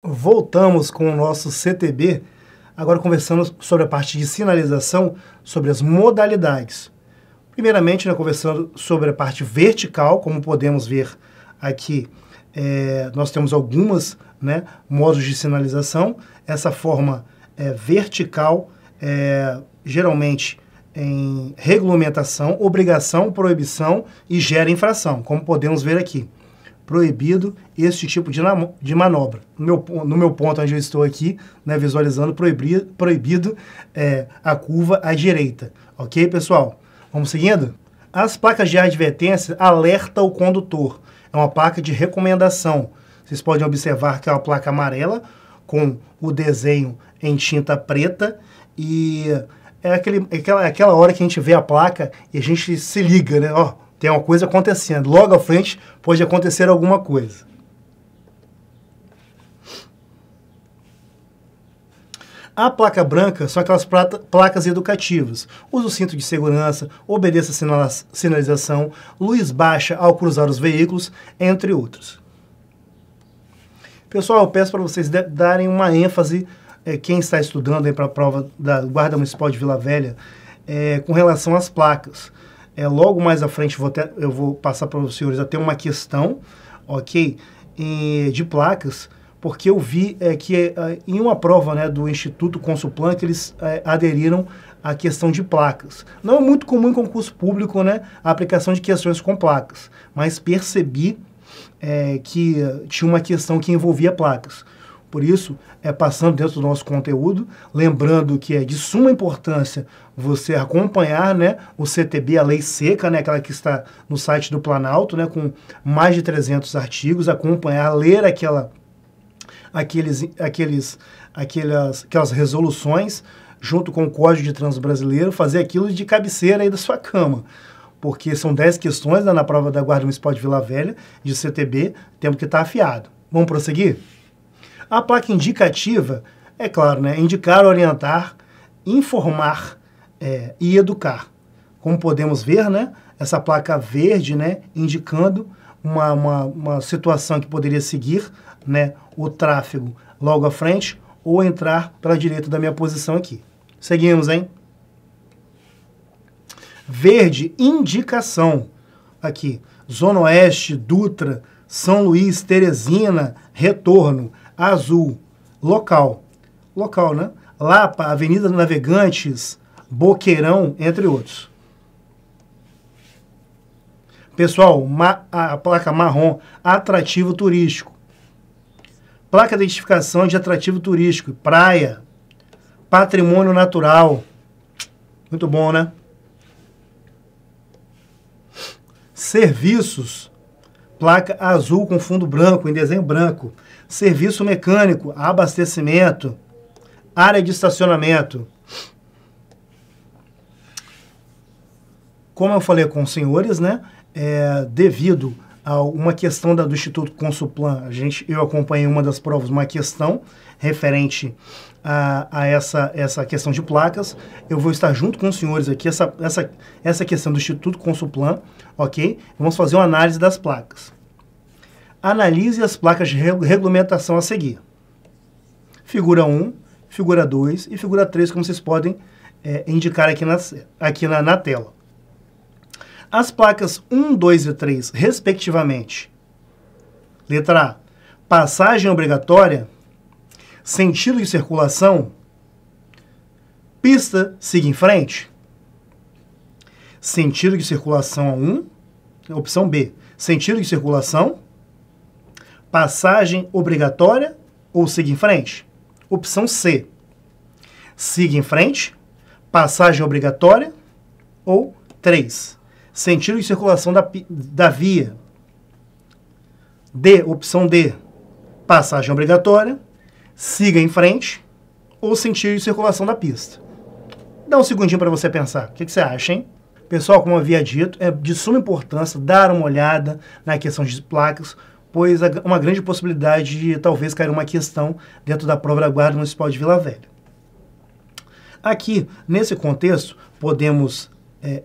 Voltamos com o nosso CTB, agora conversando sobre a parte de sinalização, sobre as modalidades. Primeiramente, né, conversando sobre a parte vertical, como podemos ver aqui, é, nós temos algumas né, modos de sinalização. Essa forma é, vertical, é, geralmente em regulamentação, obrigação, proibição e gera infração, como podemos ver aqui proibido esse tipo de, de manobra. No meu, no meu ponto onde eu estou aqui, né, visualizando, proibir, proibido é, a curva à direita. Ok, pessoal? Vamos seguindo? As placas de advertência alerta o condutor. É uma placa de recomendação. Vocês podem observar que é uma placa amarela com o desenho em tinta preta e é aquele, é aquela, é aquela hora que a gente vê a placa e a gente se liga, né? Ó, tem uma coisa acontecendo. Logo à frente pode acontecer alguma coisa. A placa branca são aquelas placas educativas. Use o cinto de segurança, obedeça a sinalização, luz baixa ao cruzar os veículos, entre outros. Pessoal, eu peço para vocês darem uma ênfase, é, quem está estudando para a prova da Guarda Municipal de Vila Velha, é, com relação às placas. É, logo mais à frente vou ter, eu vou passar para os senhores até uma questão, ok, e, de placas, porque eu vi é, que é, em uma prova né, do Instituto Consulplan que eles é, aderiram à questão de placas. Não é muito comum em concurso público né, a aplicação de questões com placas, mas percebi é, que tinha uma questão que envolvia placas. Por isso, é passando dentro do nosso conteúdo, lembrando que é de suma importância você acompanhar né, o CTB, a Lei Seca, né, aquela que está no site do Planalto, né, com mais de 300 artigos, acompanhar, ler aquela, aqueles, aqueles, aquelas, aquelas resoluções junto com o Código de Trânsito Brasileiro, fazer aquilo de cabeceira aí da sua cama porque são 10 questões né, na prova da Guarda Municipal de Vila Velha, de CTB, temos que estar afiado. Vamos prosseguir? A placa indicativa, é claro, né? indicar, orientar, informar é, e educar. Como podemos ver, né? essa placa verde né? indicando uma, uma, uma situação que poderia seguir né? o tráfego logo à frente ou entrar para a direita da minha posição aqui. Seguimos, hein? Verde, indicação. Aqui, Zona Oeste, Dutra, São Luís, Teresina, retorno. Azul, local. Local, né? Lapa, Avenida Navegantes, Boqueirão, entre outros. Pessoal, a placa marrom, atrativo turístico. Placa de identificação de atrativo turístico, praia, patrimônio natural. Muito bom, né? Serviços, placa azul com fundo branco, em desenho branco serviço mecânico, abastecimento, área de estacionamento. Como eu falei com os senhores, né, é, devido a uma questão da, do Instituto Consulplan, a gente, eu acompanhei uma das provas, uma questão referente a, a, essa, essa questão de placas. Eu vou estar junto com os senhores aqui, essa, essa, essa questão do Instituto Consulplan, ok? Vamos fazer uma análise das placas analise as placas de regulamentação a seguir. Figura 1, figura 2 e figura 3, como vocês podem é, indicar aqui, nas, aqui na, na tela. As placas 1, 2 e 3, respectivamente. Letra A, passagem obrigatória, sentido de circulação, pista, siga em frente. Sentido de circulação a 1, opção B. Sentido de circulação passagem obrigatória ou siga em frente? Opção C. Siga em frente, passagem obrigatória ou 3. Sentido de circulação da, da via. D. Opção D. Passagem obrigatória, siga em frente ou sentido de circulação da pista. Dá um segundinho para você pensar. O que, que você acha, hein? Pessoal, como eu havia dito, é de suma importância dar uma olhada na questão de placas, pois há uma grande possibilidade de talvez cair uma questão dentro da prova da Guarda Municipal de Vila Velha. Aqui, nesse contexto, podemos é,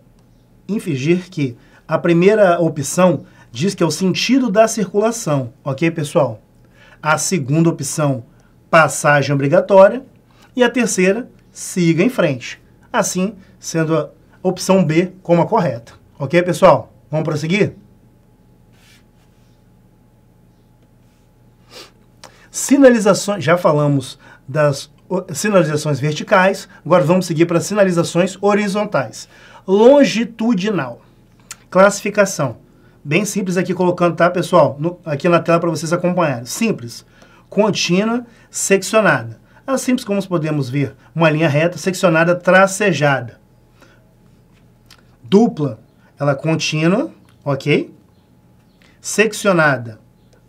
infligir que a primeira opção diz que é o sentido da circulação, ok, pessoal? A segunda opção, passagem obrigatória. E a terceira, siga em frente. Assim, sendo a opção B como a correta. Ok, pessoal? Vamos prosseguir? Sinalizações, já falamos das sinalizações verticais, agora vamos seguir para sinalizações horizontais. Longitudinal. Classificação. Bem simples aqui colocando, tá, pessoal? No, aqui na tela para vocês acompanharem. Simples. Contínua, seccionada. É simples, como podemos ver, uma linha reta, seccionada, tracejada. Dupla, ela contínua, ok? Seccionada,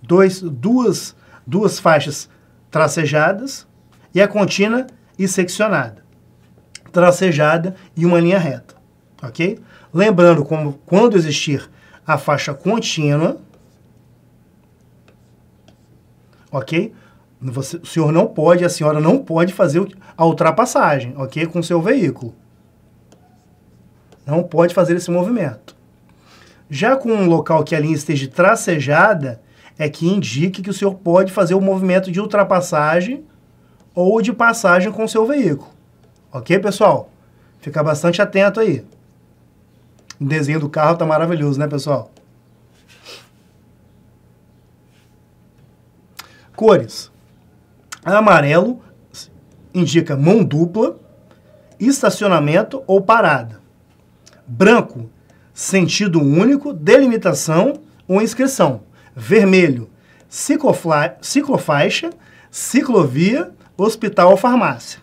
dois, duas duas faixas tracejadas e a contínua e seccionada, tracejada e uma linha reta, ok? Lembrando como quando existir a faixa contínua, ok? Você, o senhor não pode, a senhora não pode fazer a ultrapassagem, ok? Com o seu veículo. Não pode fazer esse movimento. Já com um local que a linha esteja tracejada, é que indique que o senhor pode fazer o movimento de ultrapassagem ou de passagem com o seu veículo. Ok, pessoal? Fica bastante atento aí. O desenho do carro está maravilhoso, né, pessoal? Cores. Amarelo indica mão dupla, estacionamento ou parada. Branco, sentido único, delimitação ou inscrição vermelho, ciclofaixa, ciclovia, hospital ou farmácia.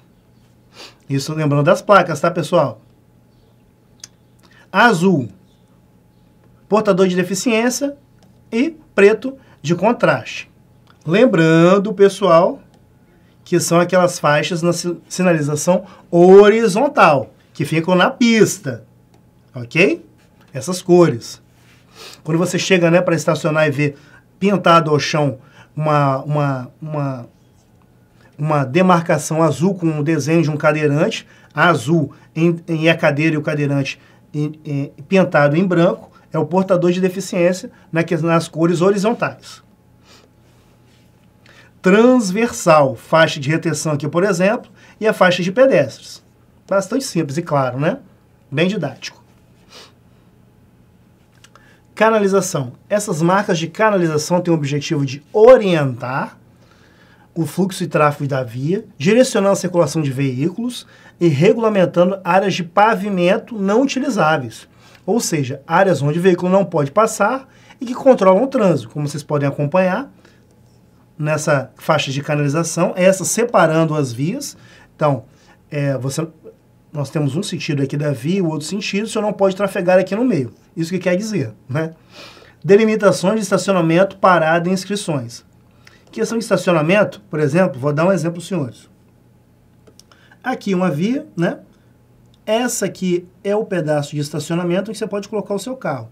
Isso lembrando das placas, tá, pessoal? Azul, portador de deficiência e preto de contraste. Lembrando, pessoal, que são aquelas faixas na sinalização horizontal, que ficam na pista, ok? Essas cores. Quando você chega né, para estacionar e vê pintado ao chão uma, uma, uma, uma demarcação azul com um desenho de um cadeirante, azul em, em a cadeira e o cadeirante em, em, pintado em branco, é o portador de deficiência né, que, nas cores horizontais. Transversal, faixa de retenção aqui, por exemplo, e a faixa de pedestres. Bastante simples e claro, né? Bem didático. Canalização. Essas marcas de canalização têm o objetivo de orientar o fluxo e tráfego da via, direcionando a circulação de veículos e regulamentando áreas de pavimento não utilizáveis, ou seja, áreas onde o veículo não pode passar e que controlam o trânsito, como vocês podem acompanhar nessa faixa de canalização, é essa separando as vias. Então, é, você, nós temos um sentido aqui da via, o outro sentido, você não pode trafegar aqui no meio. Isso que quer dizer, né? Delimitações de estacionamento, parada e inscrições. Questão de estacionamento, por exemplo, vou dar um exemplo para os senhores. Aqui uma via, né? Essa aqui é o pedaço de estacionamento que você pode colocar o seu carro.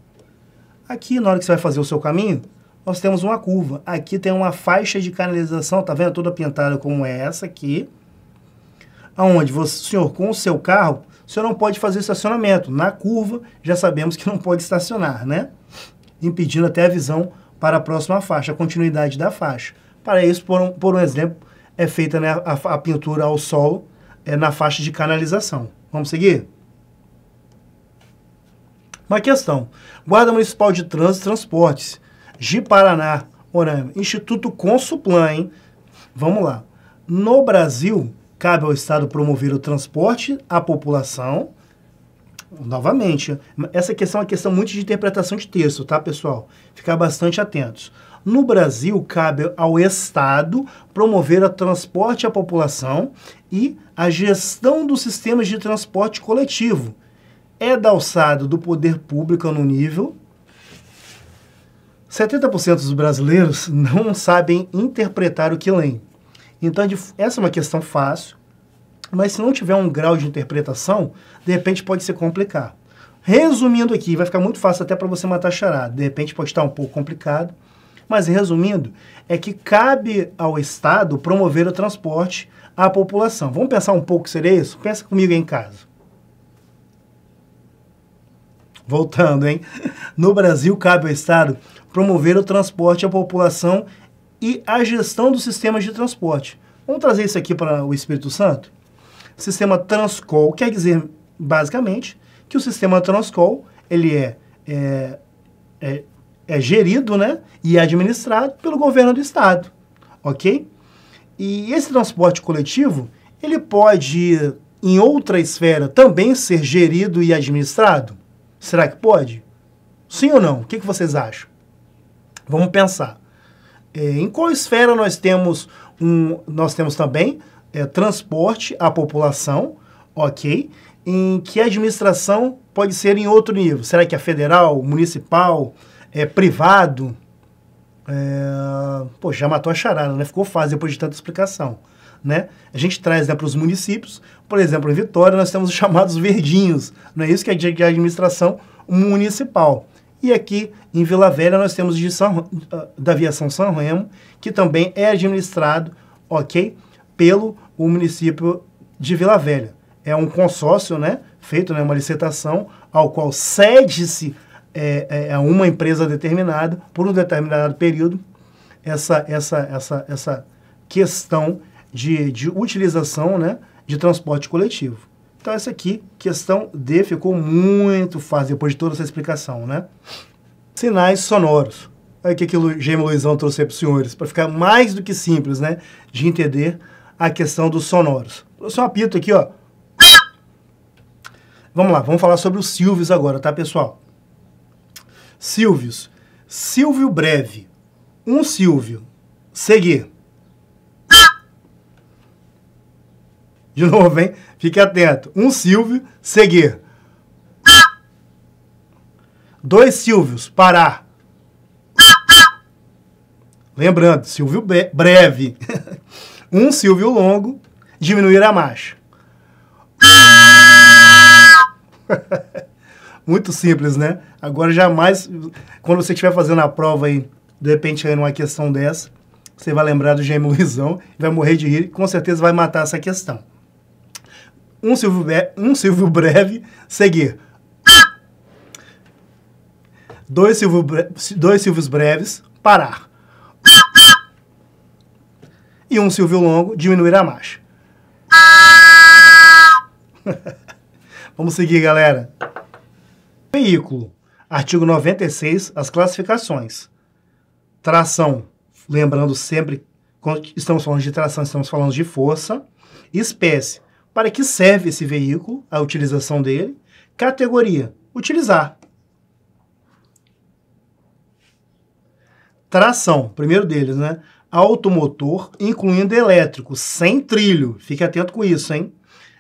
Aqui, na hora que você vai fazer o seu caminho, nós temos uma curva. Aqui tem uma faixa de canalização, tá vendo? Toda pintada como é essa aqui aonde você, senhor, com o seu carro, o senhor não pode fazer estacionamento. Na curva, já sabemos que não pode estacionar, né? Impedindo até a visão para a próxima faixa, a continuidade da faixa. Para isso, por um, por um exemplo, é feita né, a, a, pintura ao solo é, na faixa de canalização. Vamos seguir? Uma questão. Guarda Municipal de Trânsito e Transportes, de Paraná, Oranha, Instituto Consuplan, hein? Vamos lá. No Brasil, Cabe ao Estado promover o transporte à população. Novamente, essa questão é uma questão muito de interpretação de texto, tá, pessoal? Ficar bastante atentos. No Brasil, cabe ao Estado promover o transporte à população e a gestão dos sistemas de transporte coletivo. É da alçada do poder público no nível. 70% dos brasileiros não sabem interpretar o que leem. Então, essa é uma questão fácil, mas se não tiver um grau de interpretação, de repente pode ser complicar. Resumindo aqui, vai ficar muito fácil até para você matar charada. De repente pode estar um pouco complicado, mas resumindo, é que cabe ao Estado promover o transporte à população. Vamos pensar um pouco, seria isso? Pensa comigo aí em casa. Voltando, hein? No Brasil, cabe ao Estado promover o transporte à população e a gestão dos sistemas de transporte. Vamos trazer isso aqui para o Espírito Santo? Sistema Transcol quer dizer, basicamente, que o sistema Transcol ele é, é, é, é gerido né, e é administrado pelo governo do Estado, ok? E esse transporte coletivo, ele pode, em outra esfera, também ser gerido e administrado? Será que pode? Sim ou não? O que, que vocês acham? Vamos pensar. É, em qual esfera nós temos um, nós temos também é, transporte à população, ok? Em que administração pode ser em outro nível? Será que é federal, municipal, é privado? É, pô, já matou a charada, né? Ficou fácil depois de tanta explicação, né? A gente traz né, para os municípios, por exemplo, em Vitória nós temos os chamados verdinhos, não é isso que é de administração municipal. E aqui em Vila Velha nós temos de São, ah, da Aviação São Remo, que também é administrado, ok, pelo o município de Vila Velha. É um consórcio, né, feito, né, uma licitação, ao qual cede-se é, é, a é uma empresa determinada, por um determinado período, essa, essa, essa, essa questão de, de utilização, né, de transporte coletivo. Então essa aqui, questão D, ficou muito fácil depois de toda essa explicação, né? Sinais sonoros. Olha o que, que o Gêmeo Luizão trouxe para os senhores, para ficar mais do que simples, né? De entender a questão dos sonoros. Trouxe um apito aqui, ó. Vamos lá, vamos falar sobre os Silvios agora, tá, pessoal? Silvios. Silvio breve. Um Silvio. Seguir. De novo, hein? Fique atento. Um Silvio, seguir. Dois Silvios, parar. Lembrando, Silvio breve. um Silvio longo, diminuir a marcha. Muito simples, né? Agora jamais, quando você estiver fazendo a prova aí, de repente aí numa questão dessa, você vai lembrar do gêmeo Luizão, vai morrer de rir, com certeza vai matar essa questão um silvio, um silvio breve seguir. Dois, silvio dois silvios breves parar. E um silvio longo diminuir a marcha. Vamos seguir, galera. Veículo. Artigo 96, as classificações. Tração, lembrando sempre, quando estamos falando de tração, estamos falando de força. Espécie, para que serve esse veículo, a utilização dele, categoria, utilizar. Tração, primeiro deles, né? Automotor, incluindo elétrico, sem trilho. Fique atento com isso, hein?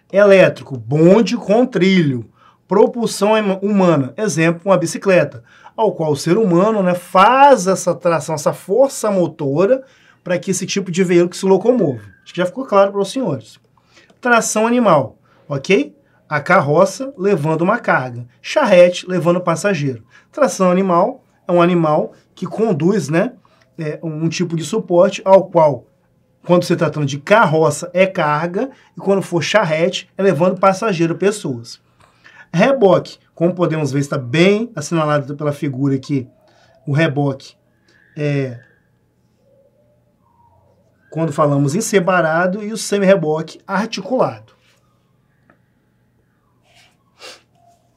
Elétrico, bonde com trilho. Propulsão humana, exemplo, uma bicicleta, ao qual o ser humano né, faz essa tração, essa força motora para que esse tipo de veículo se locomova. Acho que já ficou claro para os senhores tração animal, ok? A carroça levando uma carga, charrete levando passageiro. Tração animal é um animal que conduz né, é, um tipo de suporte ao qual, quando se tratando de carroça, é carga, e quando for charrete, é levando passageiro, pessoas. Reboque, como podemos ver, está bem assinalado pela figura aqui. O reboque é quando falamos em separado e o semirreboque articulado.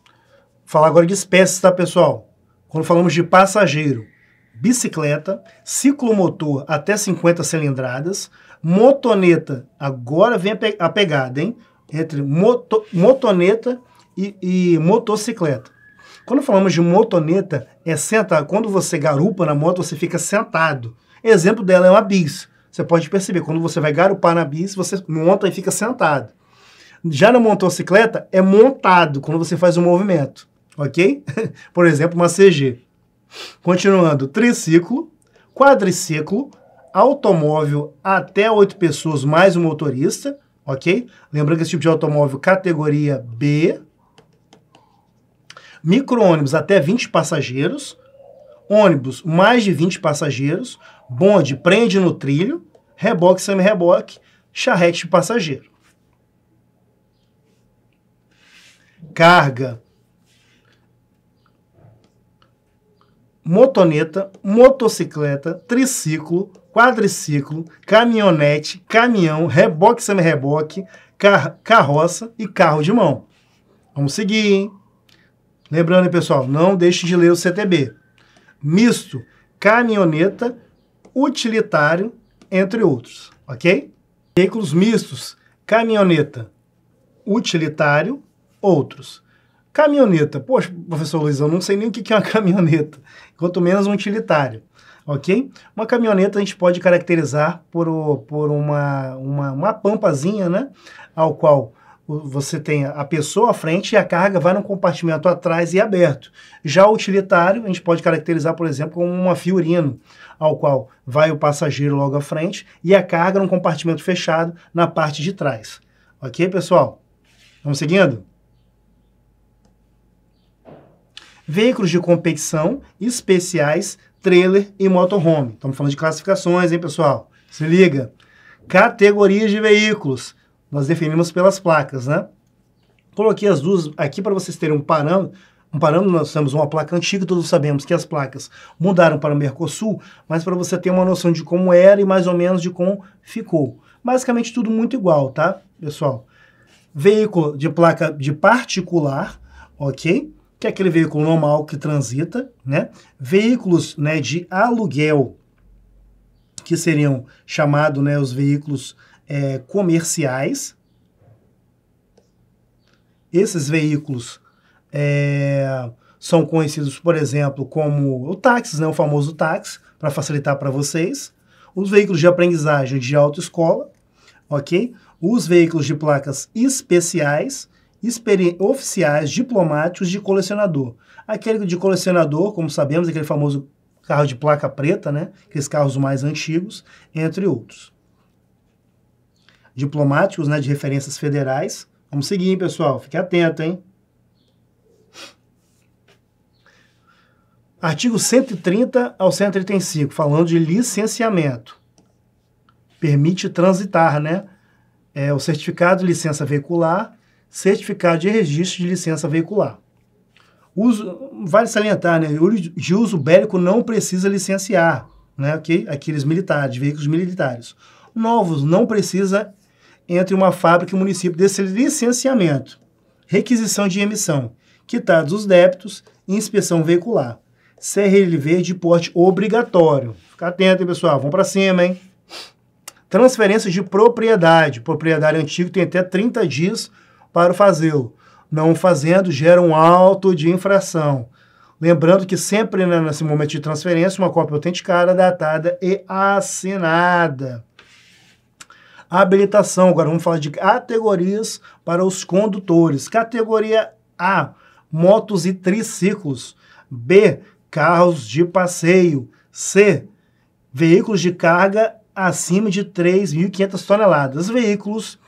Vou falar agora de espécies, tá, pessoal? Quando falamos de passageiro, bicicleta, ciclomotor até 50 cilindradas, motoneta, agora vem a, pe a pegada, hein? Entre moto motoneta e, e, motocicleta. Quando falamos de motoneta, é sentar. Quando você garupa na moto, você fica sentado. Exemplo dela é uma bis. Você pode perceber, quando você vai garupar na bis, você monta e fica sentado. Já na motocicleta, é montado quando você faz um movimento, ok? Por exemplo, uma CG. Continuando, triciclo, quadriciclo, automóvel até oito pessoas mais um motorista, ok? Lembrando que esse tipo de automóvel categoria B, micro-ônibus até 20 passageiros, ônibus mais de 20 passageiros, bonde prende no trilho, reboque, semi-reboque, charrete de passageiro. Carga, motoneta, motocicleta, triciclo, quadriciclo, caminhonete, caminhão, reboque, semi-reboque, car carroça e carro de mão. Vamos seguir, hein? Lembrando, pessoal, não deixe de ler o CTB. Misto, caminhoneta, utilitário, entre outros, ok? Veículos mistos, caminhoneta, utilitário, outros. Caminhoneta, poxa, professor Luizão, não sei nem o que é uma caminhoneta, quanto menos um utilitário, ok? Uma caminhoneta a gente pode caracterizar por, por uma, uma, uma pampazinha, né? Ao qual você tem a pessoa à frente e a carga vai num compartimento atrás e aberto. Já o utilitário, a gente pode caracterizar, por exemplo, como uma Fiorino, ao qual vai o passageiro logo à frente e a carga num compartimento fechado na parte de trás. Ok, pessoal? Vamos seguindo? Veículos de competição, especiais, trailer e motorhome. Estamos falando de classificações, hein, pessoal? Se liga. Categorias de veículos nós definimos pelas placas, né? Coloquei as duas aqui para vocês terem um parâmetro. Um parâmetro, nós temos uma placa antiga, todos sabemos que as placas mudaram para o Mercosul, mas para você ter uma noção de como era e mais ou menos de como ficou. Basicamente tudo muito igual, tá, pessoal? Veículo de placa de particular, ok? Que é aquele veículo normal que transita, né? Veículos né, de aluguel, que seriam chamados né, os veículos é, comerciais. Esses veículos é, são conhecidos, por exemplo, como o táxi, né, o famoso táxi, para facilitar para vocês. Os veículos de aprendizagem de autoescola, ok? Os veículos de placas especiais, oficiais, diplomáticos de colecionador. Aquele de colecionador, como sabemos, aquele famoso carro de placa preta, né? Aqueles carros mais antigos, entre outros diplomáticos, né, de referências federais. Vamos seguir, hein, pessoal. Fique atento, hein? Artigo 130 ao 135, falando de licenciamento. Permite transitar, né? É, o certificado de licença veicular, certificado de registro de licença veicular. Uso, vale salientar, né? O de uso bélico não precisa licenciar, né? ok, Aqueles militares, veículos militares. Novos não precisa entre uma fábrica e o município desse licenciamento, requisição de emissão, quitados os débitos e inspeção veicular. CRLV de porte obrigatório. Fica atento, hein, pessoal? Vamos para cima, hein? Transferência de propriedade. Propriedade antiga tem até 30 dias para fazê-lo. Não fazendo, gera um auto de infração. Lembrando que sempre né, nesse momento de transferência, uma cópia autenticada, datada e assinada habilitação, agora vamos falar de categorias para os condutores. Categoria A, motos e triciclos. B, carros de passeio. C, veículos de carga acima de 3.500 toneladas. Veículos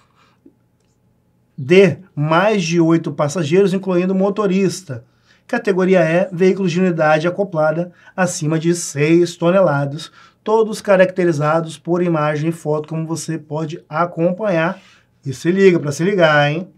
D, mais de 8 passageiros, incluindo motorista. Categoria E, veículos de unidade acoplada acima de 6 toneladas, todos caracterizados por imagem e foto, como você pode acompanhar. E se liga para se ligar, hein?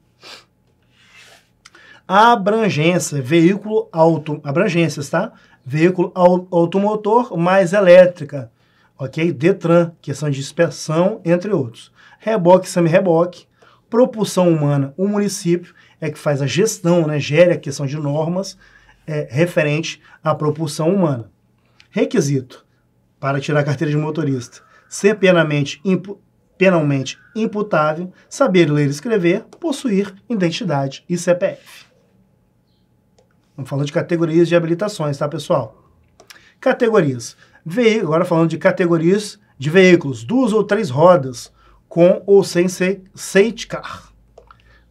Abrangência, veículo auto, abrangências, tá? Veículo automotor mais elétrica, ok? Detran, questão de dispersão, entre outros. Reboque, semi-reboque, propulsão humana, o município é que faz a gestão, né? Gere a questão de normas é, referente à propulsão humana. Requisito: para tirar a carteira de motorista ser penalmente, impu, penalmente imputável, saber ler e escrever, possuir identidade e CPF. Vamos falando de categorias de habilitações, tá, pessoal? Categorias. Ve agora falando de categorias de veículos, duas ou três rodas, com ou sem safety car.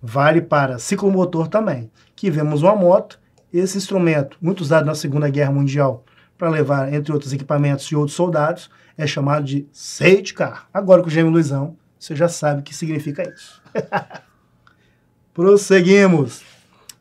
Vale para ciclomotor também, que vemos uma moto, esse instrumento muito usado na Segunda Guerra Mundial para levar, entre outros equipamentos e outros soldados, é chamado de safety car. Agora com o gêmeo Luizão, você já sabe o que significa isso. Prosseguimos.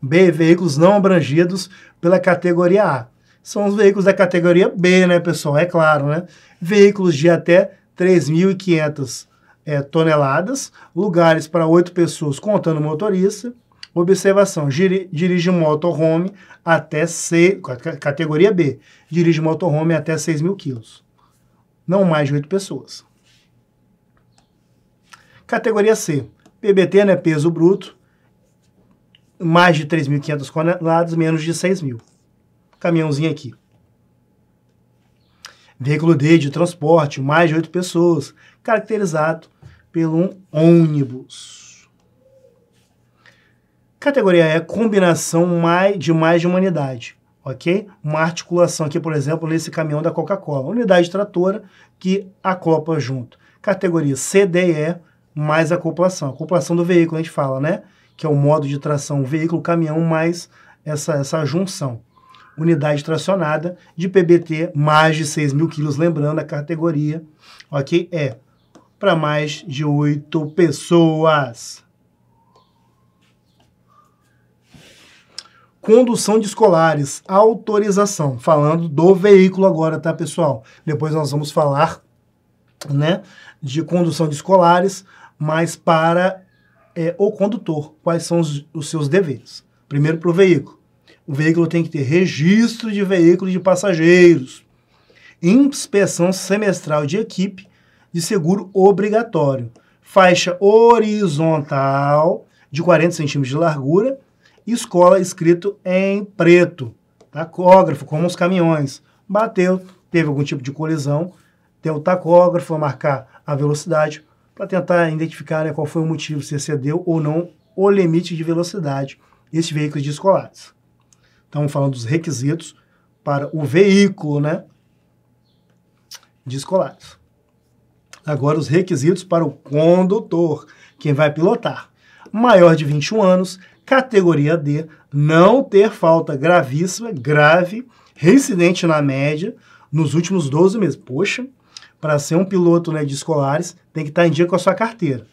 B, veículos não abrangidos pela categoria A. São os veículos da categoria B, né, pessoal? É claro, né? Veículos de até 3.500 é, eh, toneladas, lugares para oito pessoas contando o motorista, Observação: giri, dirige motorhome até C, categoria B. Dirige motorhome até 6 mil quilos. Não mais de 8 pessoas. Categoria C. PBT, né, peso bruto, mais de 3.500 toneladas, menos de 6.000. Caminhãozinho aqui. Veículo D de transporte, mais de 8 pessoas, caracterizado pelo um ônibus. Categoria é combinação mais, de mais de uma unidade, ok? Uma articulação aqui, por exemplo, nesse caminhão da Coca-Cola. Unidade tratora que acopla junto. Categoria CDE mais acoplação. Acoplação do veículo, a gente fala, né? Que é o modo de tração veículo-caminhão mais essa, essa junção. Unidade tracionada de PBT mais de 6 mil quilos, lembrando a categoria, ok? É para mais de 8 pessoas. condução de escolares, autorização. Falando do veículo agora, tá, pessoal? Depois nós vamos falar, né, de condução de escolares, mas para é, o condutor, quais são os, os seus deveres. Primeiro, para o veículo. O veículo tem que ter registro de veículo de passageiros, inspeção semestral de equipe de seguro obrigatório, faixa horizontal de 40 centímetros de largura escola escrito em preto, tacógrafo, tá? como os caminhões. Bateu, teve algum tipo de colisão, tem o tacógrafo a marcar a velocidade para tentar identificar né, qual foi o motivo, se excedeu ou não o limite de velocidade veículo veículos escolares. Estamos então, falando dos requisitos para o veículo né, escolares. Agora, os requisitos para o condutor, quem vai pilotar. Maior de 21 anos, Categoria D, não ter falta gravíssima, grave, reincidente na média nos últimos 12 meses. Poxa, para ser um piloto né, de escolares, tem que estar tá em dia com a sua carteira.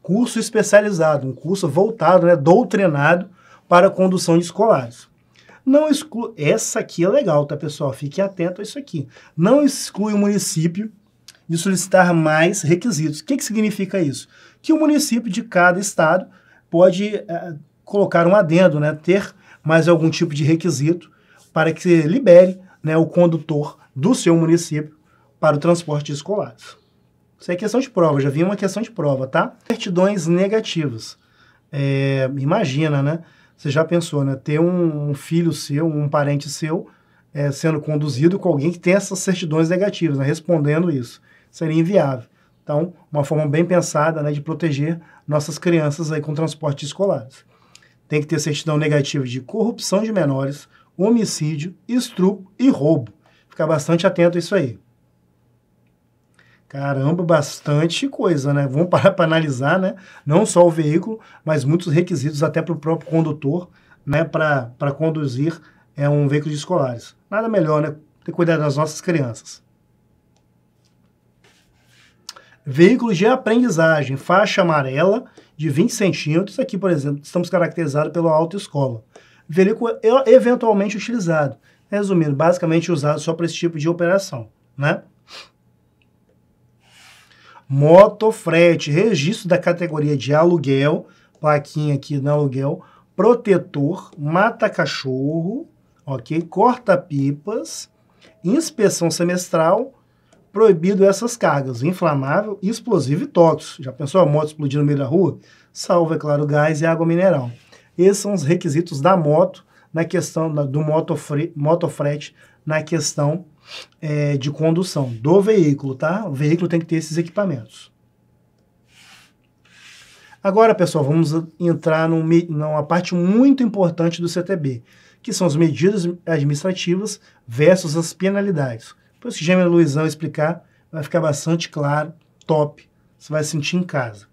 Curso especializado, um curso voltado, né, doutrinado para condução de escolares. Não exclui. Essa aqui é legal, tá, pessoal? Fique atento a isso aqui. Não exclui o município de solicitar mais requisitos. O que, que significa isso? Que o município de cada estado pode eh, colocar um adendo, né, ter mais algum tipo de requisito para que se libere né, o condutor do seu município para o transporte escolar. Isso é questão de prova, já vi uma questão de prova, tá? Certidões negativas. É, imagina, né? Você já pensou, né? Ter um, um filho seu, um parente seu, é, sendo conduzido com alguém que tem essas certidões negativas, né? respondendo isso. Seria inviável. Então, uma forma bem pensada né, de proteger nossas crianças aí com transporte escolar tem que ter certidão negativa de corrupção de menores, homicídio, estrupo e roubo. Ficar bastante atento a isso aí. Caramba, bastante coisa, né? Vamos parar para analisar, né? Não só o veículo, mas muitos requisitos até para o próprio condutor, né? Para conduzir é, um veículo de escolares. Nada melhor, né? Ter cuidado das nossas crianças. Veículos de aprendizagem, faixa amarela de 20 centímetros, aqui, por exemplo, estamos caracterizados pela autoescola. Veículo é, eventualmente utilizado. Resumindo, basicamente usado só para esse tipo de operação, né? Motofrete, registro da categoria de aluguel, plaquinha aqui no aluguel, protetor, mata-cachorro, ok? Corta-pipas, inspeção semestral, proibido essas cargas, inflamável, explosivo e tóxico. Já pensou a moto explodir no meio da rua? Salvo, é claro, gás e água mineral. Esses são os requisitos da moto na questão da, do motofre, motofrete, na questão é, de condução do veículo, tá? O veículo tem que ter esses equipamentos. Agora, pessoal, vamos entrar num, numa parte muito importante do CTB, que são as medidas administrativas versus as penalidades. Depois que Gêmeo Luizão explicar, vai ficar bastante claro, top. Você vai sentir em casa.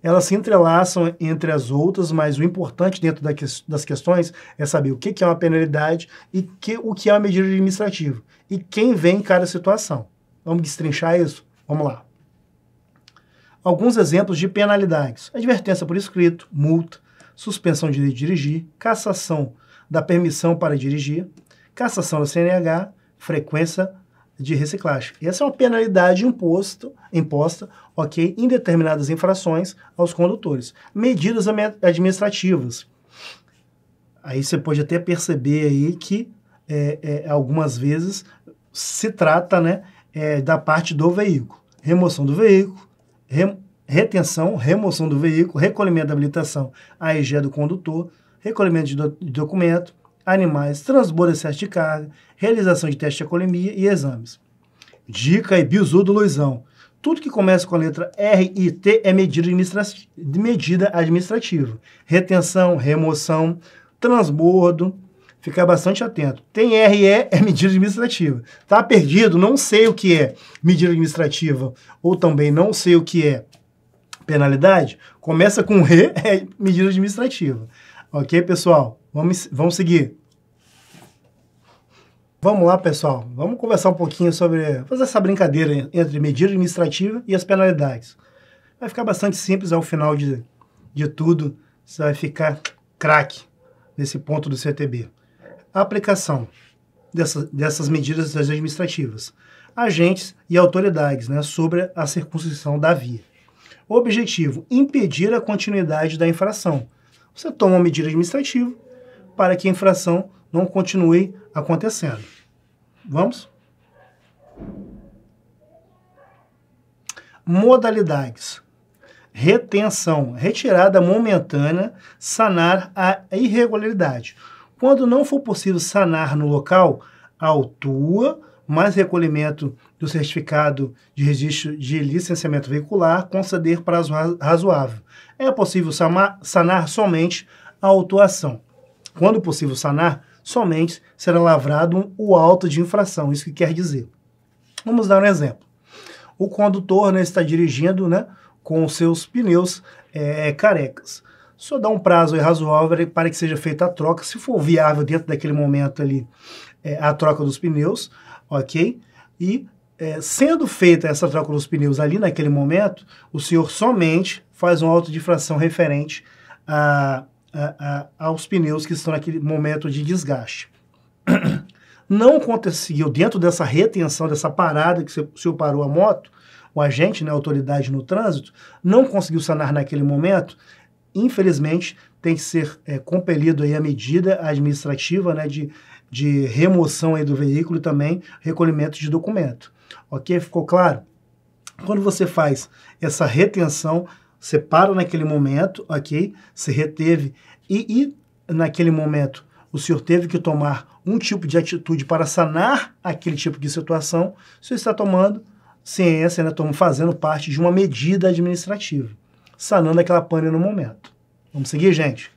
Elas se entrelaçam entre as outras, mas o importante dentro da que, das questões é saber o que, que é uma penalidade e que, o que é uma medida administrativa. E quem vem em cada situação. Vamos destrinchar isso? Vamos lá. Alguns exemplos de penalidades: advertência por escrito, multa, suspensão de dirigir, cassação da permissão para dirigir, cassação da CNH, frequência de reciclagem. Essa é uma penalidade imposto, imposta, ok, em determinadas infrações aos condutores. Medidas administrativas. Aí você pode até perceber aí que é, é, algumas vezes se trata né, é, da parte do veículo. Remoção do veículo, retenção, remoção do veículo, recolhimento da habilitação AEG do condutor, recolhimento de, do, de documento, animais, transbordo excesso de carga, realização de teste de acolemia e exames. Dica e bizu do Luizão. Tudo que começa com a letra R e T é medida, medida administrativa. Retenção, remoção, transbordo. Ficar bastante atento. Tem RE é medida administrativa. Tá perdido, não sei o que é medida administrativa ou também não sei o que é penalidade. Começa com R é medida administrativa. Ok, pessoal? Vamos, vamos seguir. Vamos lá, pessoal. Vamos conversar um pouquinho sobre fazer essa brincadeira entre medida administrativa e as penalidades. Vai ficar bastante simples ao final de, de tudo. Você vai ficar craque nesse ponto do CTB. A aplicação dessa, dessas medidas administrativas. Agentes e autoridades né, sobre a circunscrição da via. O objetivo, impedir a continuidade da infração. Você toma uma medida administrativa para que a infração não continue acontecendo. Vamos? Modalidades. Retenção, retirada momentânea, sanar a irregularidade. Quando não for possível sanar no local, autua, mais recolhimento do certificado de registro de licenciamento veicular, conceder prazo razoável. É possível sanar somente a autuação. Quando possível sanar, somente será lavrado o auto de infração, isso que quer dizer. Vamos dar um exemplo. O condutor né, está dirigindo né, com seus pneus é, carecas. Só dá um prazo razoável para que seja feita a troca, se for viável dentro daquele momento ali, é, a troca dos pneus, ok? E é, sendo feita essa troca dos pneus ali naquele momento, o senhor somente faz um auto de infração referente a aos pneus que estão naquele momento de desgaste. Não conseguiu, dentro dessa retenção, dessa parada que o senhor parou a moto, o agente, né, a autoridade no trânsito, não conseguiu sanar naquele momento, infelizmente tem que ser é, compelido aí a medida administrativa né, de, de remoção aí do veículo e também recolhimento de documento. Ok? Ficou claro? Quando você faz essa retenção, você para naquele momento, ok? Você reteve. E, e naquele momento, o senhor teve que tomar um tipo de atitude para sanar aquele tipo de situação. O senhor está tomando ciência, né? Estamos fazendo parte de uma medida administrativa, sanando aquela pane no momento. Vamos seguir, gente?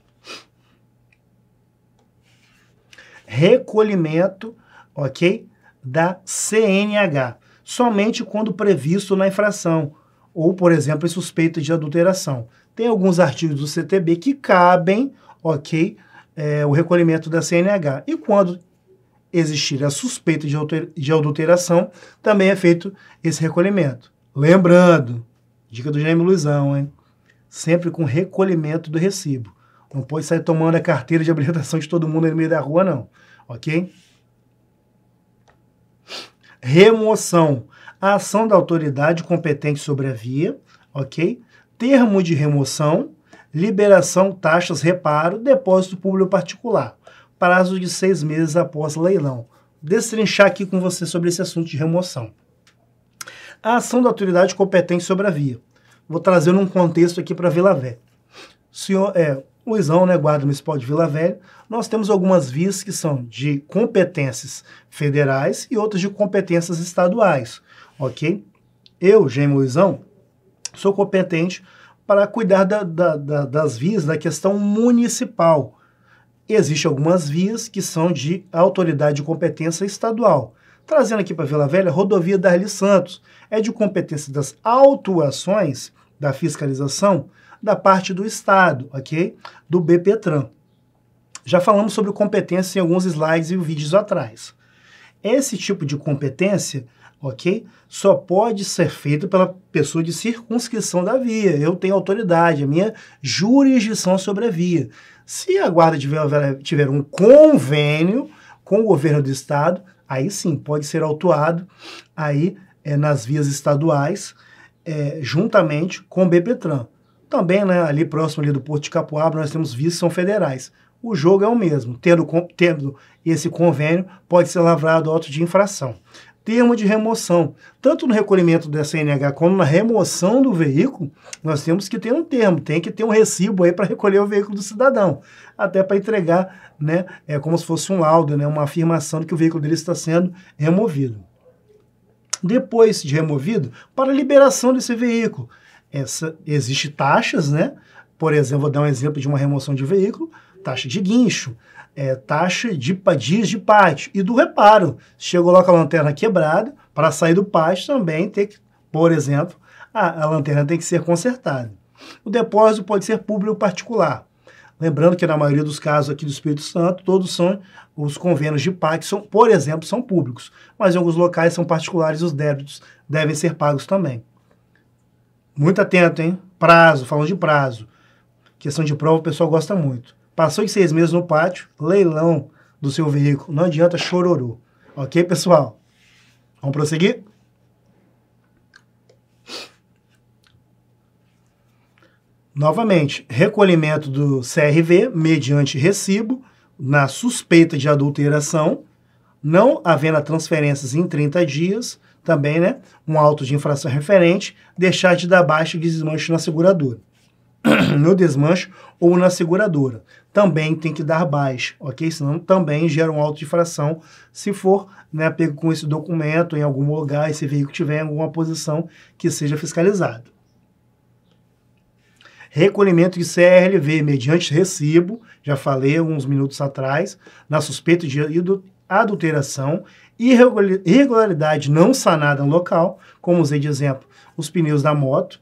Recolhimento, ok? Da CNH, somente quando previsto na infração ou, por exemplo, em suspeita de adulteração. Tem alguns artigos do CTB que cabem, ok, é, o recolhimento da CNH. E quando existir a suspeita de, de adulteração, também é feito esse recolhimento. Lembrando, dica do Jaime Luizão, hein? Sempre com recolhimento do recibo. Não pode sair tomando a carteira de habilitação de todo mundo no meio da rua, não. Ok? Remoção a ação da autoridade competente sobre a via, ok? Termo de remoção, liberação, taxas, reparo, depósito público particular. Prazo de seis meses após leilão. Destrinchar aqui com você sobre esse assunto de remoção. A ação da autoridade competente sobre a via. Vou trazer um contexto aqui para Vila Velha. Senhor, é, Luizão, né, Guarda Municipal de Vila Velha, nós temos algumas vias que são de competências federais e outras de competências estaduais ok? Eu, Gêmeozão, sou competente para cuidar da, da, da, das vias da questão municipal. Existem algumas vias que são de autoridade de competência estadual. Trazendo aqui para Vila Velha, rodovia Darli Santos. É de competência das autuações da fiscalização da parte do Estado, ok? Do BPTran. Já falamos sobre competência em alguns slides e vídeos atrás. Esse tipo de competência ok? Só pode ser feito pela pessoa de circunscrição da via. Eu tenho autoridade, a minha jurisdição sobre a via. Se a guarda tiver, tiver um convênio com o governo do estado, aí sim pode ser autuado aí é, nas vias estaduais, é, juntamente com o BPTran. Também, né, ali próximo ali do Porto de Capuaba, nós temos vias que são federais. O jogo é o mesmo. Tendo, tendo esse convênio, pode ser lavrado auto de infração termo de remoção. Tanto no recolhimento da CNH como na remoção do veículo, nós temos que ter um termo, tem que ter um recibo aí para recolher o veículo do cidadão, até para entregar, né, é como se fosse um laudo, né, uma afirmação de que o veículo dele está sendo removido. Depois de removido, para a liberação desse veículo, essa existe taxas, né? Por exemplo, vou dar um exemplo de uma remoção de veículo, taxa de guincho, é, taxa de dias de pátio e do reparo. Chegou lá com a lanterna quebrada, para sair do pátio também tem que, por exemplo, a, a lanterna tem que ser consertada. O depósito pode ser público ou particular. Lembrando que na maioria dos casos aqui do Espírito Santo, todos são os convênios de PAC, são, por exemplo, são públicos, mas em alguns locais são particulares os débitos devem ser pagos também. Muito atento, hein? Prazo, falando de prazo. Questão de prova, o pessoal gosta muito. Passou de seis meses no pátio, leilão do seu veículo. Não adianta chororô. Ok, pessoal? Vamos prosseguir? Novamente, recolhimento do CRV mediante recibo na suspeita de adulteração, não havendo transferências em 30 dias, também, né? Um auto de infração referente, deixar de dar baixa e desmanche na seguradora. no desmanche ou na seguradora. Também tem que dar baixa, ok? Senão também gera um alto de fração se for né, pego com esse documento em algum lugar, esse veículo tiver em alguma posição que seja fiscalizado. Recolhimento de CRLV mediante recibo, já falei alguns minutos atrás, na suspeita de adulteração, irregularidade não sanada no local, como usei de exemplo, os pneus da moto,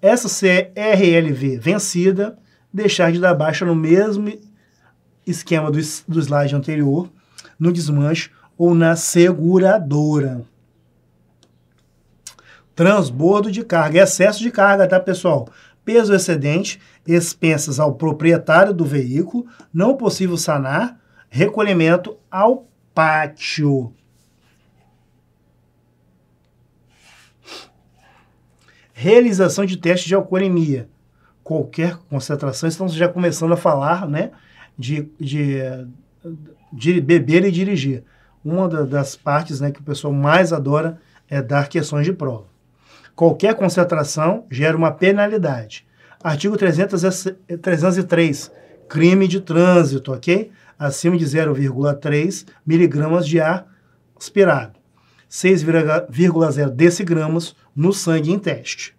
essa CRLV vencida, deixar de dar baixa no mesmo esquema do, do slide anterior, no desmanche ou na seguradora. Transbordo de carga, é excesso de carga, tá pessoal? Peso excedente, expensas ao proprietário do veículo, não possível sanar, recolhimento ao pátio. realização de testes de alcoolemia. Qualquer concentração, estamos já começando a falar né, de, de, de beber e dirigir. Uma da, das partes né, que o pessoal mais adora é dar questões de prova. Qualquer concentração gera uma penalidade. Artigo 300, 303, crime de trânsito, ok? Acima de 0,3 miligramas de ar aspirado. 6,0 decigramas no sangue em teste.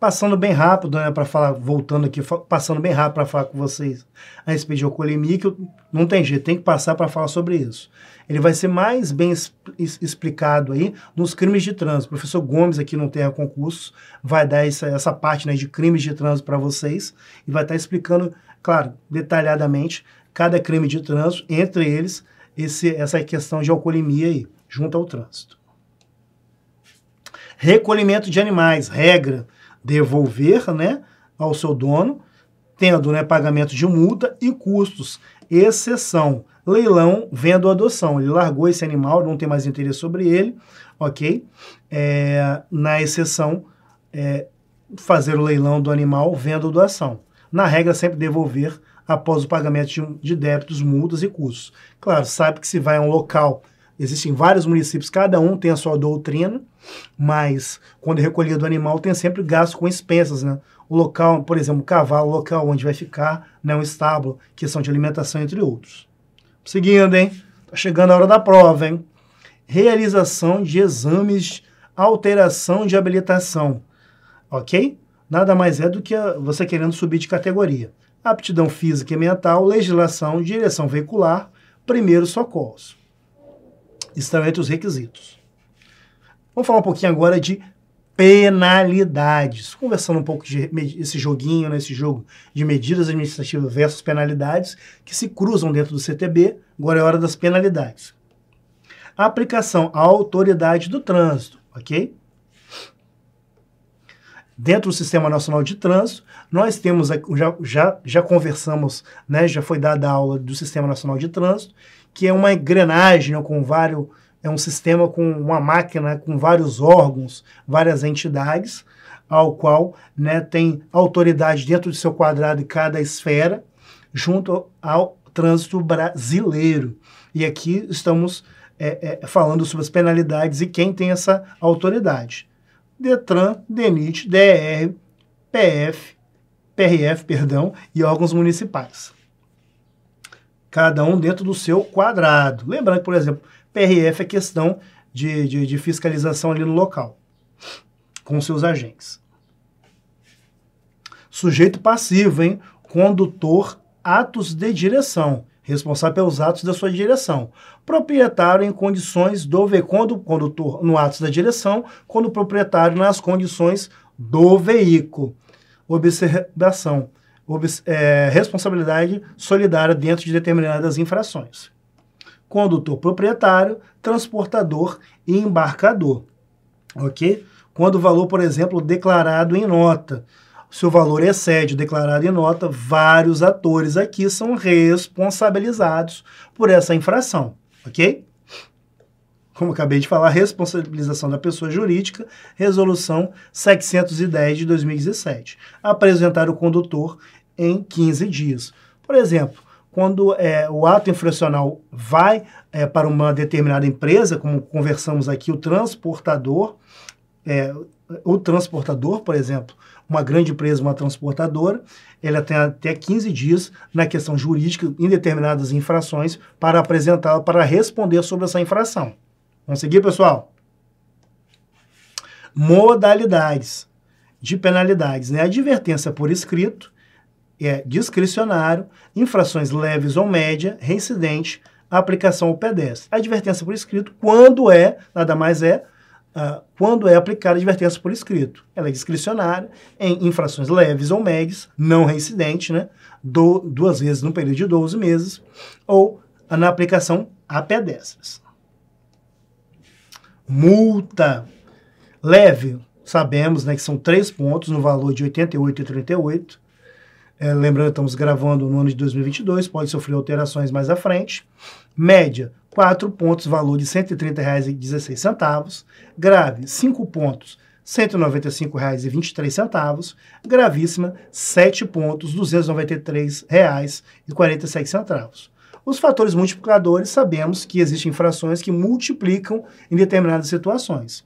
Passando bem rápido, né, para falar, voltando aqui, passando bem rápido para falar com vocês a respeito de alcoolemia, que eu, não tem jeito, tem que passar para falar sobre isso. Ele vai ser mais bem explicado aí nos crimes de trânsito. O professor Gomes, aqui no Terra concurso vai dar essa, essa parte né, de crimes de trânsito para vocês e vai estar tá explicando, claro, detalhadamente, cada crime de trânsito, entre eles esse, essa questão de alcoolemia aí, junto ao trânsito. Recolhimento de animais, regra, devolver né, ao seu dono, tendo né, pagamento de multa e custos, exceção, leilão, venda ou adoção. Ele largou esse animal, não tem mais interesse sobre ele, ok? É, na exceção, é, fazer o leilão do animal, venda ou doação. Na regra, sempre devolver após o pagamento de, de débitos, multas e custos. Claro, sabe que se vai a um local Existem vários municípios, cada um tem a sua doutrina, mas quando é recolhido o animal, tem sempre gasto com expensas, né? O local, por exemplo, o cavalo, o local onde vai ficar, né? um estábulo, questão de alimentação, entre outros. Seguindo, hein? Tá chegando a hora da prova, hein? Realização de exames, alteração de habilitação, ok? Nada mais é do que você querendo subir de categoria aptidão física e mental, legislação, direção veicular, primeiros socorros. Estão entre os requisitos. Vamos falar um pouquinho agora de penalidades. Conversando um pouco desse joguinho, nesse né, jogo de medidas administrativas versus penalidades, que se cruzam dentro do CTB, agora é hora das penalidades. A aplicação à autoridade do trânsito, ok? Dentro do Sistema Nacional de Trânsito, nós temos, já, já, já conversamos, né, já foi dada a aula do Sistema Nacional de Trânsito, que é uma engrenagem com vários, é um sistema com uma máquina, com vários órgãos, várias entidades, ao qual né, tem autoridade dentro do seu quadrado e cada esfera, junto ao trânsito brasileiro. E aqui estamos é, é, falando sobre as penalidades e quem tem essa autoridade. DETRAN, DENIT, DR, PF, PRF, perdão, e órgãos municipais. Cada um dentro do seu quadrado. Lembrando que, por exemplo, PRF é questão de, de, de fiscalização ali no local, com seus agentes. Sujeito passivo, hein? Condutor, atos de direção responsável pelos atos da sua direção. Proprietário em condições do veículo, quando condutor no ato da direção, quando proprietário nas condições do veículo observação, é, responsabilidade solidária dentro de determinadas infrações. Condutor proprietário, transportador e embarcador. Ok? Quando o valor, por exemplo, declarado em nota, se o valor excede o declarado em nota, vários atores aqui são responsabilizados por essa infração, ok? como acabei de falar, responsabilização da pessoa jurídica, resolução 710 de 2017. Apresentar o condutor em 15 dias. Por exemplo, quando é, o ato infracional vai é, para uma determinada empresa, como conversamos aqui, o transportador, é, o transportador, por exemplo, uma grande empresa, uma transportadora, ela tem até 15 dias na questão jurídica, em determinadas infrações, para apresentá-la, para responder sobre essa infração seguir, pessoal? Modalidades de penalidades, né? Advertência por escrito, é discricionário, infrações leves ou média, reincidente, aplicação ao pedestre. Advertência por escrito, quando é, nada mais é, uh, quando é aplicada advertência por escrito. Ela é discricionária em infrações leves ou médias, não reincidente, né? Do, duas vezes no período de 12 meses, ou na aplicação a pedestres multa leve, sabemos né, que são três pontos no valor de 88 e 38. É, lembrando, estamos gravando no ano de 2022, pode sofrer alterações mais à frente. Média, quatro pontos, valor de R$ 130,16. Grave, cinco pontos, R$ 195,23. Gravíssima, 7 pontos, R$ 293,47. Os fatores multiplicadores, sabemos que existem frações que multiplicam em determinadas situações,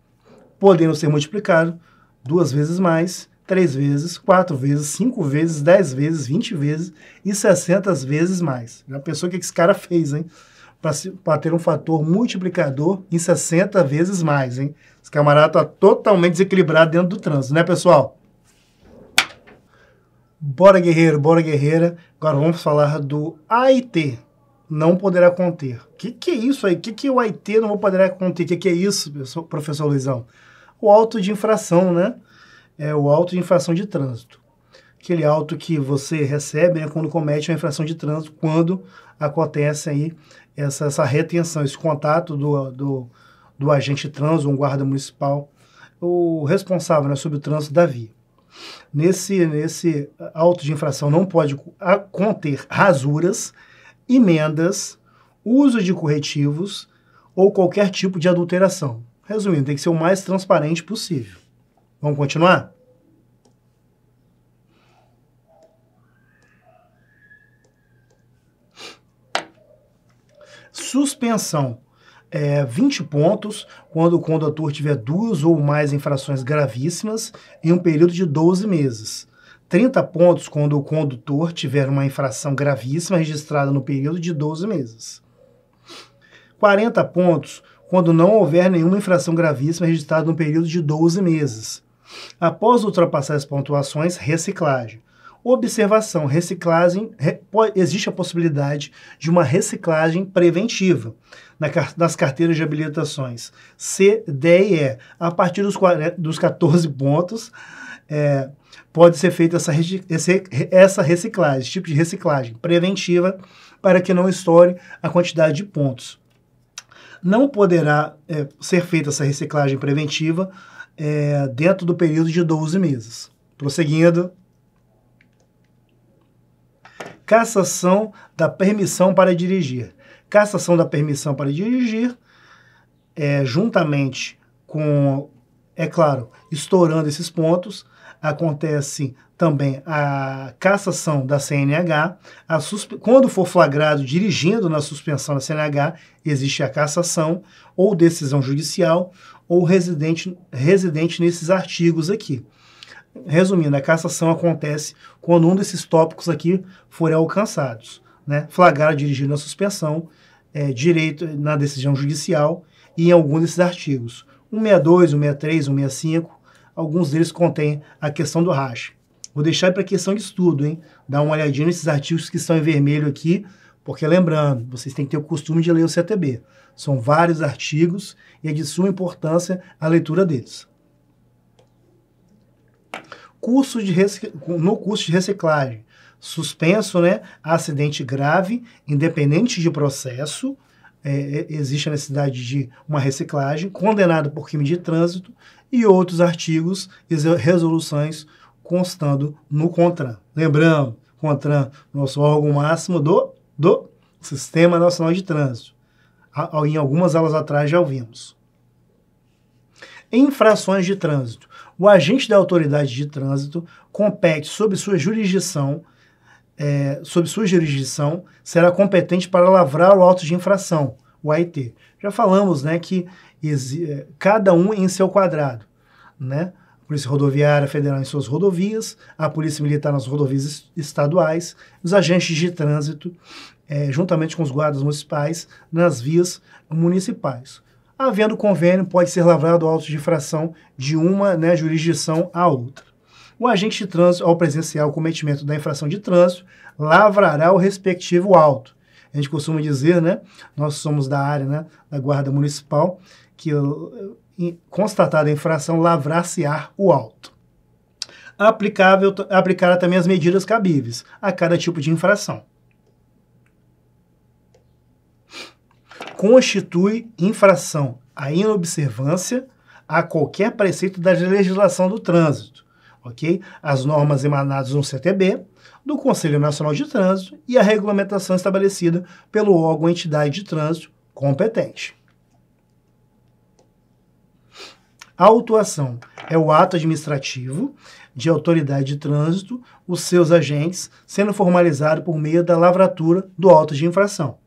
podendo ser multiplicado duas vezes mais, três vezes, quatro vezes, cinco vezes, dez vezes, vinte vezes e sessentas vezes mais. Já pensou o que esse cara fez, hein? Para ter um fator multiplicador em 60 vezes mais, hein? Esse camarada está totalmente desequilibrado dentro do trânsito, né, pessoal? Bora guerreiro, bora guerreira. Agora vamos falar do AIT, não poderá conter. O que, que é isso aí? O que, que o IT não poderá conter? O que, que é isso, professor Luizão? O auto de infração, né? É o auto de infração de trânsito. Aquele auto que você recebe né, quando comete uma infração de trânsito, quando acontece aí essa, essa retenção, esse contato do, do, do agente trânsito, um guarda municipal, o responsável né, sobre o trânsito da via. Nesse, nesse auto de infração não pode conter rasuras, emendas, uso de corretivos ou qualquer tipo de adulteração. Resumindo, tem que ser o mais transparente possível. Vamos continuar? Suspensão. É, 20 pontos quando o condutor tiver duas ou mais infrações gravíssimas em um período de 12 meses. 30 pontos quando o condutor tiver uma infração gravíssima registrada no período de 12 meses. 40 pontos quando não houver nenhuma infração gravíssima registrada no período de 12 meses. Após ultrapassar as pontuações, reciclagem. Observação: reciclagem re, existe a possibilidade de uma reciclagem preventiva na, nas carteiras de habilitações C, D e E, a partir dos, dos 14 pontos. É, pode ser feita essa, essa reciclagem, esse tipo de reciclagem preventiva, para que não estoure a quantidade de pontos. Não poderá é, ser feita essa reciclagem preventiva é, dentro do período de 12 meses. Prosseguindo. Cassação da permissão para dirigir. Cassação da permissão para dirigir, é, juntamente com, é claro, estourando esses pontos, acontece também a cassação da CNH, quando for flagrado dirigindo na suspensão da CNH, existe a cassação ou decisão judicial ou residente, residente nesses artigos aqui. Resumindo, a cassação acontece quando um desses tópicos aqui forem alcançados, né? Flagrar dirigindo na suspensão, é, direito na decisão judicial e em algum desses artigos. 162, 163, 165, alguns deles contêm a questão do racha. Vou deixar para questão de estudo, hein? Dá uma olhadinha nesses artigos que estão em vermelho aqui, porque lembrando, vocês têm que ter o costume de ler o CTB. São vários artigos e é de suma importância a leitura deles. Curso de no curso de reciclagem, suspenso né, acidente grave, independente de processo, é, é existe a necessidade de uma reciclagem, condenado por crime de trânsito e outros artigos e resoluções constando no CONTRAN. Lembrando, CONTRAN, nosso órgão máximo do, do Sistema Nacional de Trânsito. em algumas aulas atrás já ouvimos. Infrações de trânsito. O agente da autoridade de trânsito compete sob sua jurisdição, é, sob sua jurisdição, será competente para lavrar o auto de infração, o AIT. Já falamos né, que eh, cada um em seu quadrado, né? A Polícia Rodoviária Federal em suas rodovias, a Polícia Militar nas rodovias estaduais, os agentes de trânsito, é, juntamente com os guardas municipais, nas vias municipais. Havendo convênio, pode ser lavrado auto de infração de uma né, jurisdição à outra. O agente de trânsito, ao presenciar o cometimento da infração de trânsito, lavrará o respectivo auto. A gente costuma dizer, né? Nós somos da área né, da Guarda Municipal, que constatada a infração, lavrar-se-á o auto. Aplicável, aplicará também as medidas cabíveis a cada tipo de infração. Constitui infração a inobservância a qualquer preceito da legislação do trânsito, ok? As normas emanadas no CTB, do Conselho Nacional de Trânsito e a regulamentação estabelecida pelo órgão ou entidade de trânsito competente. Autuação é o ato administrativo de autoridade de trânsito, os seus agentes, sendo formalizado por meio da lavratura do auto de infração.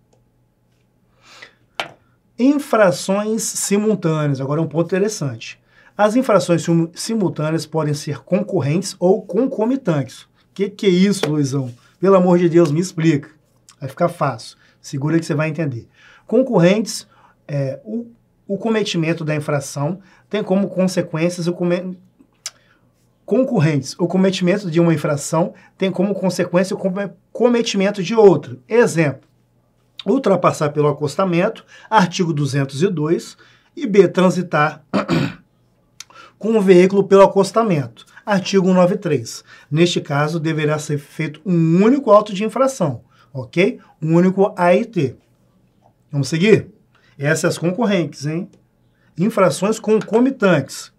Infrações simultâneas, agora é um ponto interessante. As infrações sim simultâneas podem ser concorrentes ou concomitantes. O que, que é isso, Luizão? Pelo amor de Deus, me explica. Vai ficar fácil. Segura que você vai entender. Concorrentes é o o cometimento da infração tem como consequências o come... concorrentes. O cometimento de uma infração tem como consequência o cometimento de outra. Exemplo: ultrapassar pelo acostamento, artigo 202, e B transitar com o veículo pelo acostamento, artigo 193. Neste caso, deverá ser feito um único auto de infração, OK? Um único AIT. Vamos seguir? Essas concorrentes, hein? Infrações concomitantes.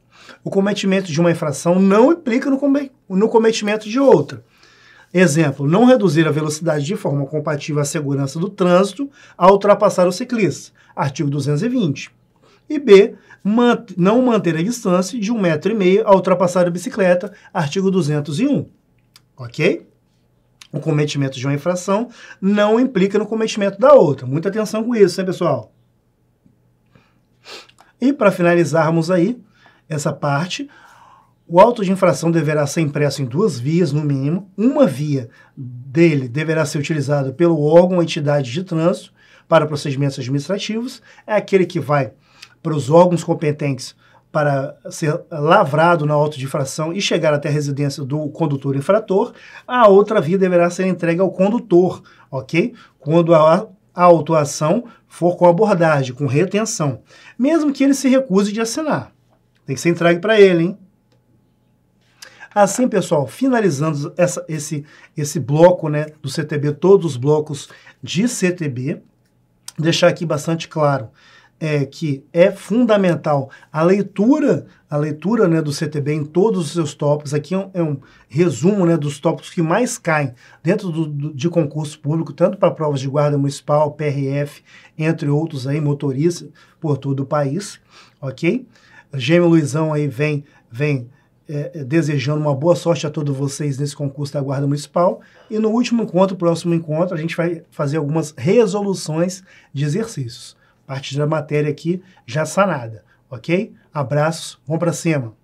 O cometimento de uma infração não implica no cometimento de outra. Exemplo, não reduzir a velocidade de forma compatível à segurança do trânsito ao ultrapassar o ciclista. Artigo 220. E B, não manter a distância de um metro e meio ao ultrapassar a bicicleta. Artigo 201. Ok? O cometimento de uma infração não implica no cometimento da outra. Muita atenção com isso, hein, pessoal? E para finalizarmos aí essa parte, o auto de infração deverá ser impresso em duas vias, no mínimo. Uma via dele deverá ser utilizada pelo órgão ou entidade de trânsito para procedimentos administrativos, é aquele que vai para os órgãos competentes para ser lavrado na auto de infração e chegar até a residência do condutor infrator, a outra via deverá ser entregue ao condutor, ok? Quando a a autuação for com abordagem, com retenção, mesmo que ele se recuse de assinar. Tem que ser entregue para ele, hein? Assim, pessoal, finalizando essa, esse, esse bloco né, do CTB, todos os blocos de CTB, deixar aqui bastante claro é que é fundamental a leitura, a leitura né, do CTB em todos os seus tópicos. Aqui é um, é um resumo né, dos tópicos que mais caem dentro do, do, de concurso público, tanto para provas de guarda municipal, PRF, entre outros aí, motorista por todo o país, ok? Gêmeo Luizão aí vem, vem é, é, desejando uma boa sorte a todos vocês nesse concurso da Guarda Municipal. E no último encontro, próximo encontro, a gente vai fazer algumas resoluções de exercícios partir da matéria aqui já sanada, ok? Abraços, vamos para cima!